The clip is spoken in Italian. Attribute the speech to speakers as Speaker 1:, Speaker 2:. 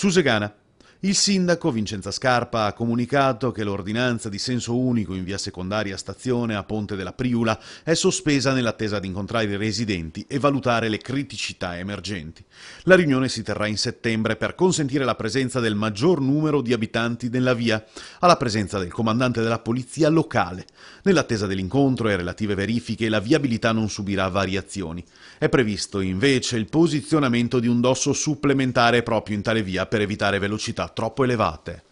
Speaker 1: Susegana. Il sindaco Vincenza Scarpa ha comunicato che l'ordinanza di senso unico in via secondaria stazione a Ponte della Priula è sospesa nell'attesa di incontrare i residenti e valutare le criticità emergenti. La riunione si terrà in settembre per consentire la presenza del maggior numero di abitanti nella via, alla presenza del comandante della polizia locale. Nell'attesa dell'incontro e relative verifiche la viabilità non subirà variazioni. È previsto invece il posizionamento di un dosso supplementare proprio in tale via per evitare velocità troppo elevate